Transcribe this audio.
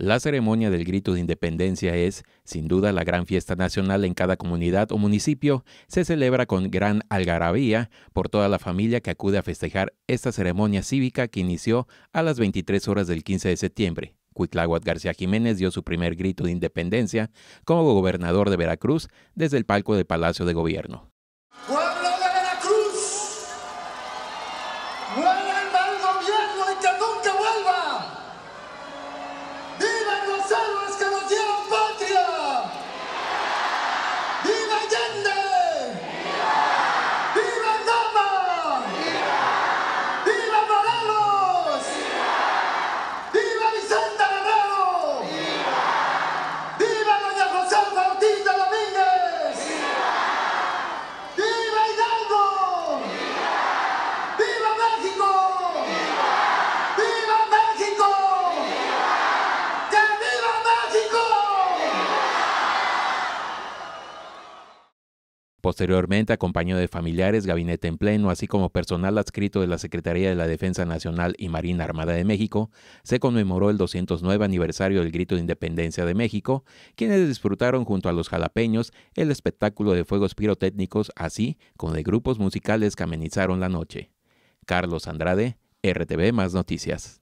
La ceremonia del grito de independencia es, sin duda, la gran fiesta nacional en cada comunidad o municipio. Se celebra con gran algarabía por toda la familia que acude a festejar esta ceremonia cívica que inició a las 23 horas del 15 de septiembre. Cuitláhuac García Jiménez dio su primer grito de independencia como gobernador de Veracruz desde el palco del Palacio de Gobierno. de Veracruz! gobierno y Posteriormente acompañó de familiares, gabinete en pleno, así como personal adscrito de la Secretaría de la Defensa Nacional y Marina Armada de México, se conmemoró el 209 aniversario del Grito de Independencia de México, quienes disfrutaron junto a los jalapeños el espectáculo de fuegos pirotécnicos, así como de grupos musicales que amenizaron la noche. Carlos Andrade, RTV Más Noticias.